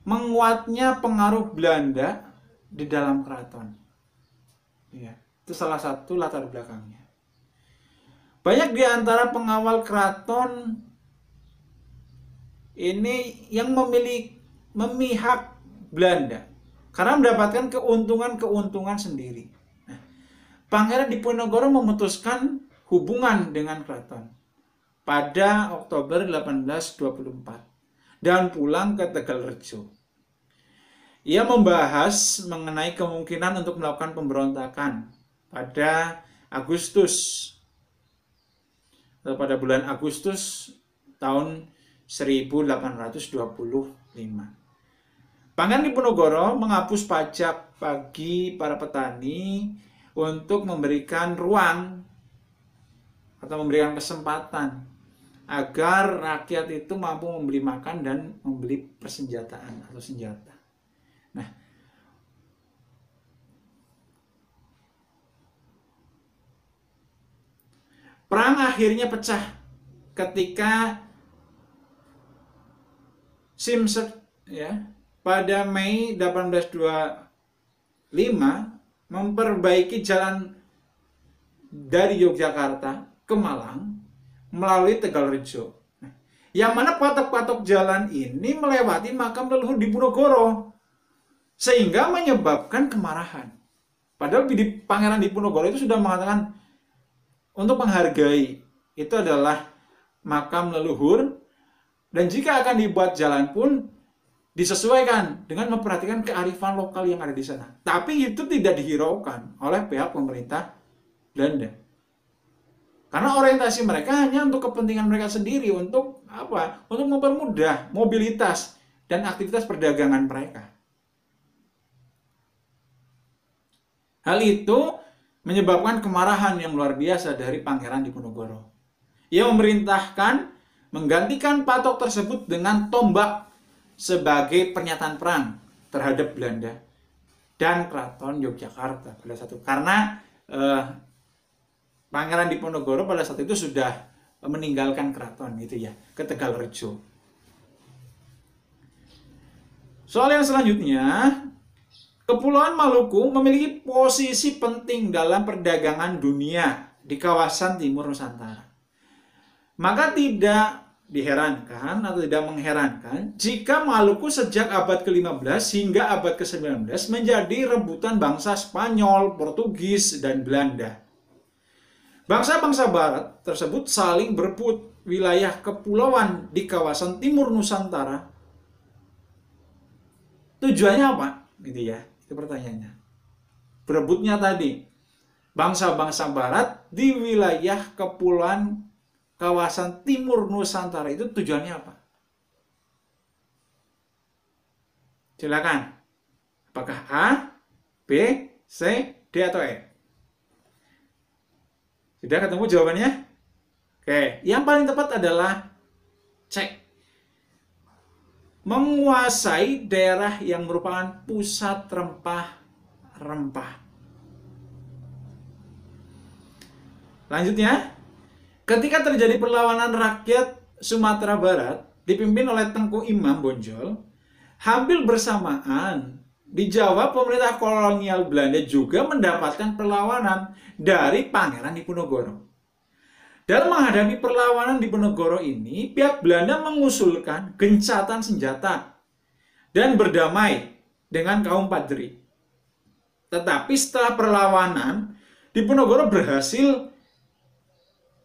menguatnya pengaruh Belanda di dalam keraton. Ya, itu salah satu latar belakangnya. Banyak di antara pengawal keraton ini yang memilih memihak Belanda karena mendapatkan keuntungan-keuntungan sendiri. Nah, Pangeran Diponegoro memutuskan hubungan dengan keraton pada Oktober 1824 dan pulang ke Tegalrejo. Ia membahas mengenai kemungkinan untuk melakukan pemberontakan pada Agustus pada bulan Agustus tahun 1825. Pangan Diponegoro menghapus pajak bagi para petani untuk memberikan ruang atau memberikan kesempatan agar rakyat itu mampu membeli makan dan membeli persenjataan atau senjata. Nah, perang akhirnya pecah ketika Simset ya pada Mei 1825 memperbaiki jalan dari Yogyakarta ke Malang melalui Tegal Rejo. Nah, yang mana patok-patok jalan ini melewati makam leluhur di Punogoro sehingga menyebabkan kemarahan. Padahal di Pangeran di Punogoro itu sudah mengatakan untuk menghargai itu adalah makam leluhur dan jika akan dibuat jalan pun disesuaikan dengan memperhatikan kearifan lokal yang ada di sana. Tapi itu tidak dihiraukan oleh pihak pemerintah Belanda. E Karena orientasi mereka hanya untuk kepentingan mereka sendiri, untuk apa? Untuk mempermudah mobilitas dan aktivitas perdagangan mereka. Hal itu menyebabkan kemarahan yang luar biasa dari Pangeran Diponegoro. Ia memerintahkan menggantikan patok tersebut dengan tombak sebagai pernyataan perang terhadap Belanda dan Keraton Yogyakarta pada satu Karena eh, Pangeran Diponegoro pada saat itu sudah meninggalkan keraton itu ya, ke Tegalrejo. Soal yang selanjutnya, Kepulauan Maluku memiliki posisi penting dalam perdagangan dunia di kawasan timur Nusantara. Maka tidak diherankan atau tidak mengherankan jika Maluku sejak abad ke-15 hingga abad ke-19 menjadi rebutan bangsa Spanyol, Portugis, dan Belanda. Bangsa-bangsa barat tersebut saling berebut wilayah kepulauan di kawasan timur Nusantara. Tujuannya apa? Gitu ya, itu pertanyaannya. Berebutnya tadi, bangsa-bangsa barat di wilayah kepulauan kawasan timur Nusantara itu tujuannya apa? Silakan. Apakah A, B, C, D atau E? Sudah ketemu jawabannya? Oke, yang paling tepat adalah C. Menguasai daerah yang merupakan pusat rempah-rempah. Lanjutnya, Ketika terjadi perlawanan rakyat Sumatera Barat dipimpin oleh Tengku Imam Bonjol, hampir bersamaan di Jawa pemerintah kolonial Belanda juga mendapatkan perlawanan dari Pangeran Diponegoro. Dalam menghadapi perlawanan Diponegoro ini, pihak Belanda mengusulkan gencatan senjata dan berdamai dengan kaum Padri. Tetapi setelah perlawanan, Diponegoro berhasil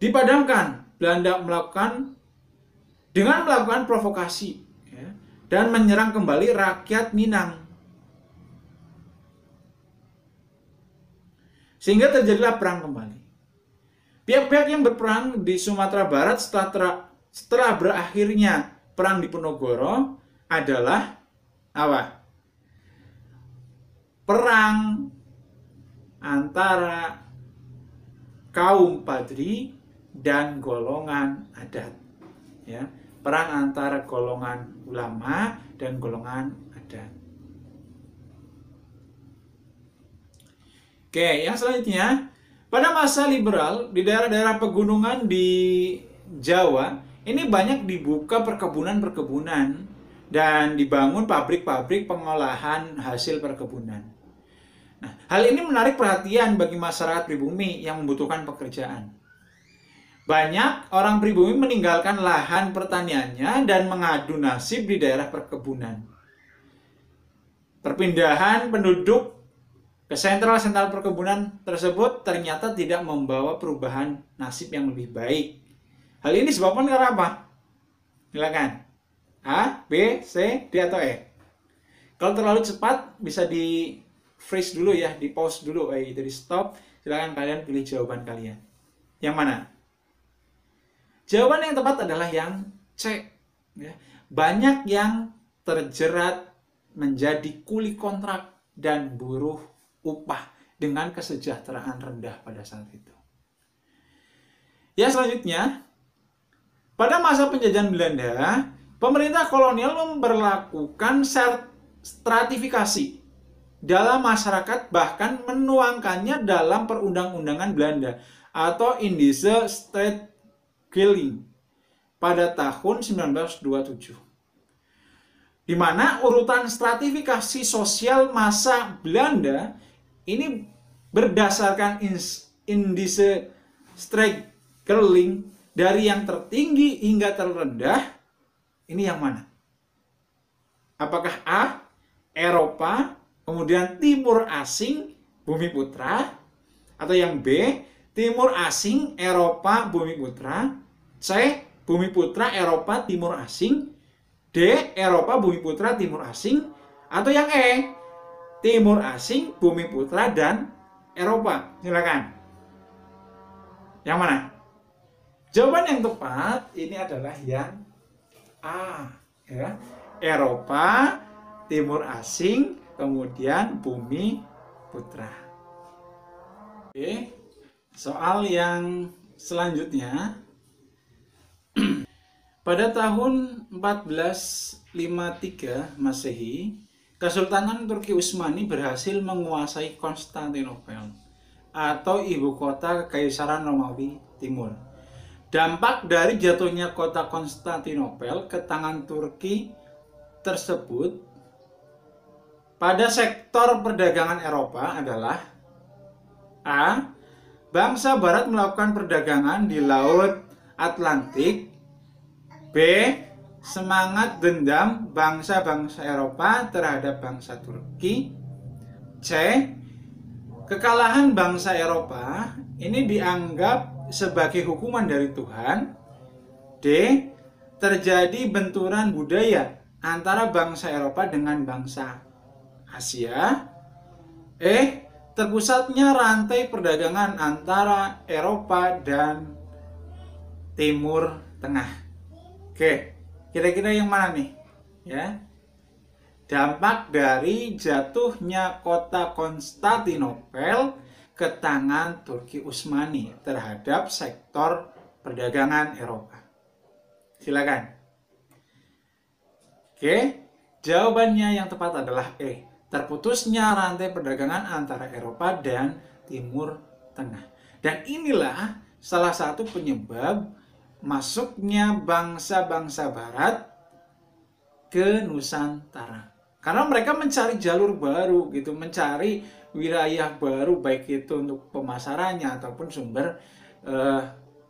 dipadamkan. Belanda melakukan dengan melakukan provokasi ya, dan menyerang kembali rakyat Minang. Sehingga terjadilah perang kembali. Pihak-pihak yang berperang di Sumatera Barat setelah, setelah berakhirnya perang di Ponogoro adalah apa? Perang antara kaum Padri dan golongan adat. Ya, perang antara golongan ulama dan golongan adat. Oke, yang selanjutnya, pada masa liberal di daerah-daerah pegunungan di Jawa, ini banyak dibuka perkebunan-perkebunan dan dibangun pabrik-pabrik pengolahan hasil perkebunan. Nah, hal ini menarik perhatian bagi masyarakat pribumi yang membutuhkan pekerjaan. Banyak orang pribumi meninggalkan lahan pertaniannya dan mengadu nasib di daerah perkebunan. Perpindahan penduduk ke sentral-sentral perkebunan tersebut ternyata tidak membawa perubahan nasib yang lebih baik. Hal ini sebabkan karena apa? Silakan. A, B, C, D atau E. Kalau terlalu cepat bisa di freeze dulu ya, di pause dulu, eh, itu di stop. Silakan kalian pilih jawaban kalian. Yang mana? Jawaban yang tepat adalah yang C. Ya. Banyak yang terjerat menjadi kuli kontrak dan buruh upah dengan kesejahteraan rendah pada saat itu. Ya selanjutnya, pada masa penjajahan Belanda, pemerintah kolonial memperlakukan stratifikasi dalam masyarakat bahkan menuangkannya dalam perundang-undangan Belanda atau Indische State Killing pada tahun 1927. Di mana urutan stratifikasi sosial masa Belanda ini berdasarkan indise killing dari yang tertinggi hingga terendah ini yang mana? Apakah A Eropa, kemudian Timur Asing, Bumi Putra, atau yang B Timur asing, Eropa, bumi putra. C. Bumi putra, Eropa, timur asing. D. Eropa, bumi putra, timur asing. Atau yang E. Timur asing, bumi putra, dan Eropa. Silakan. Yang mana? Jawaban yang tepat ini adalah yang A. Ya. Eropa, timur asing, kemudian bumi putra. Oke. Soal yang selanjutnya [clears throat] pada tahun 1453 Masehi, Kesultanan Turki Utsmani berhasil menguasai Konstantinopel atau ibu kota kekaisaran Romawi Timur. Dampak dari jatuhnya kota Konstantinopel ke tangan Turki tersebut pada sektor perdagangan Eropa adalah A Bangsa Barat melakukan perdagangan di Laut Atlantik. B. Semangat dendam bangsa-bangsa Eropa terhadap bangsa Turki. C. Kekalahan bangsa Eropa ini dianggap sebagai hukuman dari Tuhan. D. Terjadi benturan budaya antara bangsa Eropa dengan bangsa Asia. E terpusatnya rantai perdagangan antara Eropa dan Timur Tengah. Oke, kira-kira yang mana nih? Ya. Dampak dari jatuhnya kota Konstantinopel ke tangan Turki Utsmani terhadap sektor perdagangan Eropa. Silakan. Oke, jawabannya yang tepat adalah E terputusnya rantai perdagangan antara Eropa dan Timur Tengah. Dan inilah salah satu penyebab masuknya bangsa-bangsa barat ke Nusantara. Karena mereka mencari jalur baru gitu, mencari wilayah baru baik itu untuk pemasarannya ataupun sumber eh,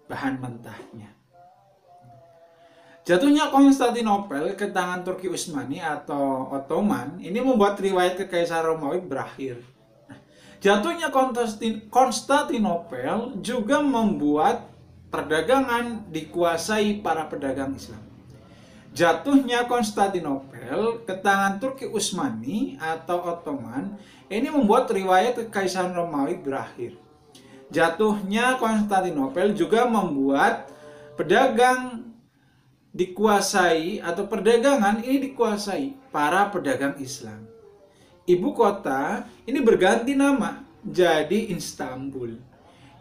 bahan mentahnya. Jatuhnya Konstantinopel ke tangan Turki Utsmani atau Ottoman ini membuat riwayat kekaisaran Romawi berakhir. Nah, jatuhnya Konstantinopel juga membuat perdagangan dikuasai para pedagang Islam. Jatuhnya Konstantinopel ke tangan Turki Utsmani atau Ottoman ini membuat riwayat kekaisaran Romawi berakhir. Jatuhnya Konstantinopel juga membuat pedagang dikuasai atau perdagangan ini dikuasai para pedagang Islam. Ibu kota ini berganti nama jadi Istanbul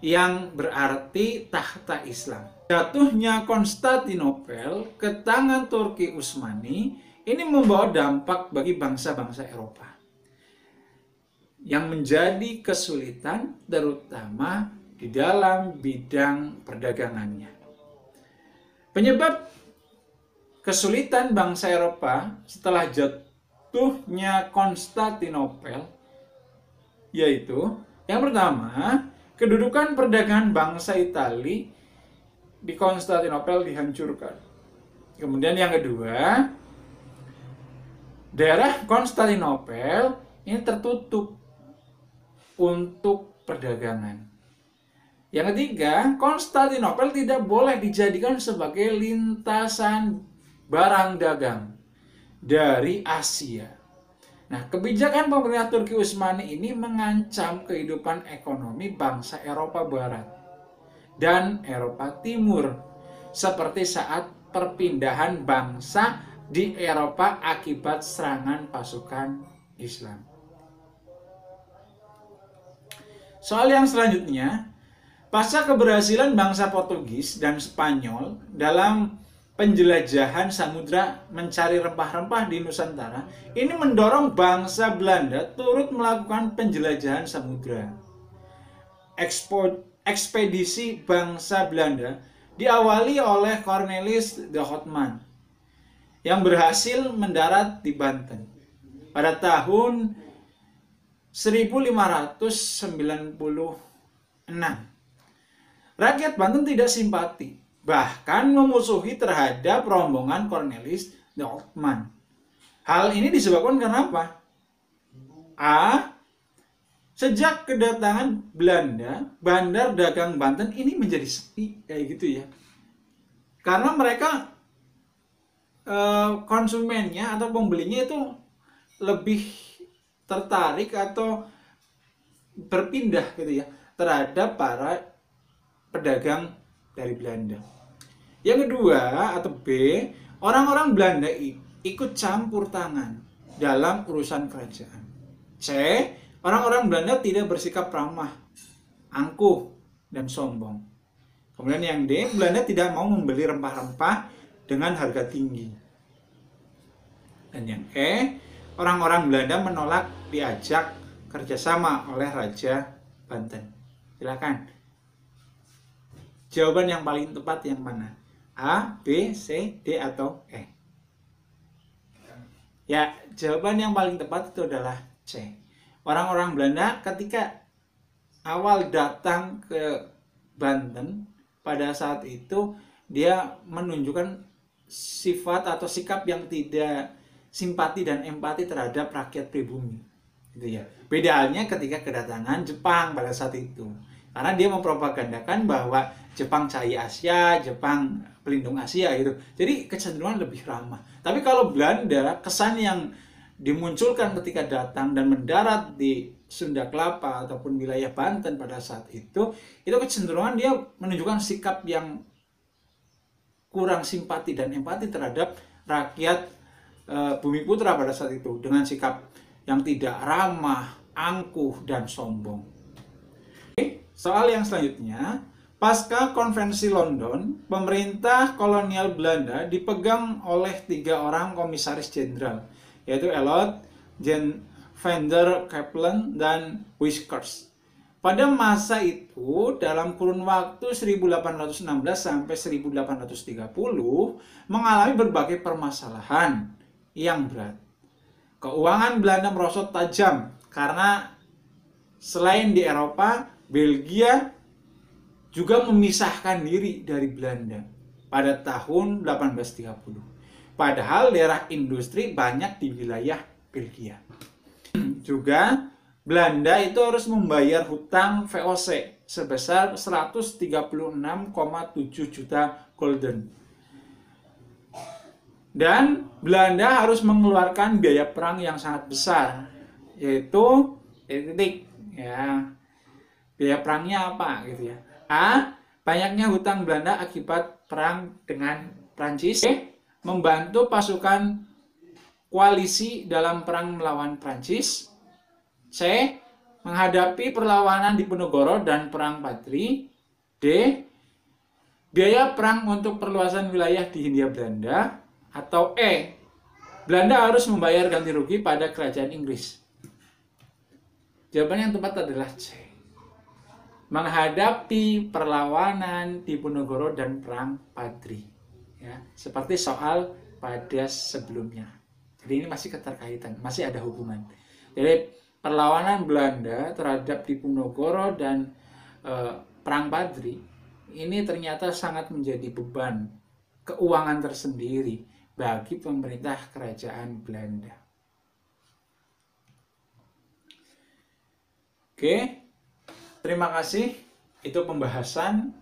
yang berarti tahta Islam. Jatuhnya Konstantinopel ke tangan Turki Utsmani ini membawa dampak bagi bangsa-bangsa Eropa yang menjadi kesulitan terutama di dalam bidang perdagangannya. Penyebab kesulitan bangsa Eropa setelah jatuhnya Konstantinopel yaitu yang pertama kedudukan perdagangan bangsa Itali di Konstantinopel dihancurkan. Kemudian yang kedua, daerah Konstantinopel ini tertutup untuk perdagangan. Yang ketiga, Konstantinopel tidak boleh dijadikan sebagai lintasan barang dagang dari Asia. Nah, kebijakan pemerintah Turki Utsmani ini mengancam kehidupan ekonomi bangsa Eropa Barat dan Eropa Timur seperti saat perpindahan bangsa di Eropa akibat serangan pasukan Islam. Soal yang selanjutnya, pasca keberhasilan bangsa Portugis dan Spanyol dalam penjelajahan samudra mencari rempah-rempah di Nusantara ini mendorong bangsa Belanda turut melakukan penjelajahan samudra. ekspedisi bangsa Belanda diawali oleh Cornelis de Houtman yang berhasil mendarat di Banten pada tahun 1596. Rakyat Banten tidak simpati bahkan memusuhi terhadap rombongan Cornelis de Ottoman. Hal ini disebabkan karena apa? A. Sejak kedatangan Belanda, bandar dagang Banten ini menjadi sepi kayak gitu ya. Karena mereka e, konsumennya atau pembelinya itu lebih tertarik atau berpindah gitu ya terhadap para pedagang dari Belanda. Yang kedua atau B, orang-orang Belanda ikut campur tangan dalam urusan kerajaan. C, orang-orang Belanda tidak bersikap ramah, angkuh, dan sombong. Kemudian yang D, Belanda tidak mau membeli rempah-rempah dengan harga tinggi. Dan yang E, orang-orang Belanda menolak diajak kerjasama oleh Raja Banten. Silakan Jawaban yang paling tepat yang mana? A, B, C, D atau E? Ya, jawaban yang paling tepat itu adalah C. Orang-orang Belanda ketika awal datang ke Banten pada saat itu dia menunjukkan sifat atau sikap yang tidak simpati dan empati terhadap rakyat pribumi gitu ya. Bedanya ketika kedatangan Jepang pada saat itu. Karena dia mempropagandakan bahwa Jepang cahaya Asia, Jepang pelindung Asia gitu. Jadi kecenderungan lebih ramah. Tapi kalau Belanda, kesan yang dimunculkan ketika datang dan mendarat di Sunda Kelapa ataupun wilayah Banten pada saat itu, itu kecenderungan dia menunjukkan sikap yang kurang simpati dan empati terhadap rakyat e, Bumi Putra pada saat itu dengan sikap yang tidak ramah, angkuh, dan sombong. Soal yang selanjutnya, pasca konvensi London, pemerintah kolonial Belanda dipegang oleh tiga orang komisaris jenderal, yaitu Elot, Jen van der Kaplan, dan Whiskers. Pada masa itu, dalam kurun waktu 1816 sampai 1830, mengalami berbagai permasalahan yang berat. Keuangan Belanda merosot tajam karena selain di Eropa, Belgia juga memisahkan diri dari Belanda pada tahun 1830. Padahal daerah industri banyak di wilayah Belgia. Juga Belanda itu harus membayar hutang VOC sebesar 136,7 juta golden. Dan Belanda harus mengeluarkan biaya perang yang sangat besar yaitu eh, titik ya biaya perangnya apa gitu ya a banyaknya hutang Belanda akibat perang dengan Prancis b membantu pasukan koalisi dalam perang melawan Prancis c menghadapi perlawanan di Penugoro dan perang Patri d biaya perang untuk perluasan wilayah di Hindia Belanda atau e Belanda harus membayar ganti rugi pada kerajaan Inggris. Jawaban yang tepat adalah C menghadapi perlawanan Diponegoro dan perang Padri. Ya, seperti soal pada sebelumnya. Jadi ini masih keterkaitan, masih ada hubungan. Jadi perlawanan Belanda terhadap Diponegoro dan e, perang Padri ini ternyata sangat menjadi beban keuangan tersendiri bagi pemerintah kerajaan Belanda. Oke. Okay terima kasih. Itu pembahasan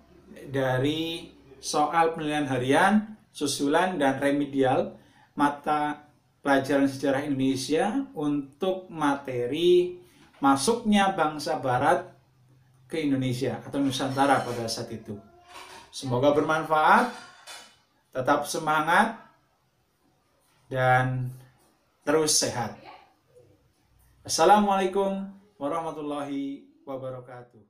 dari soal penilaian harian, susulan, dan remedial mata pelajaran sejarah Indonesia untuk materi masuknya bangsa Barat ke Indonesia atau Nusantara pada saat itu. Semoga bermanfaat, tetap semangat, dan terus sehat. Assalamualaikum warahmatullahi wabarakatuh wabarakatuh.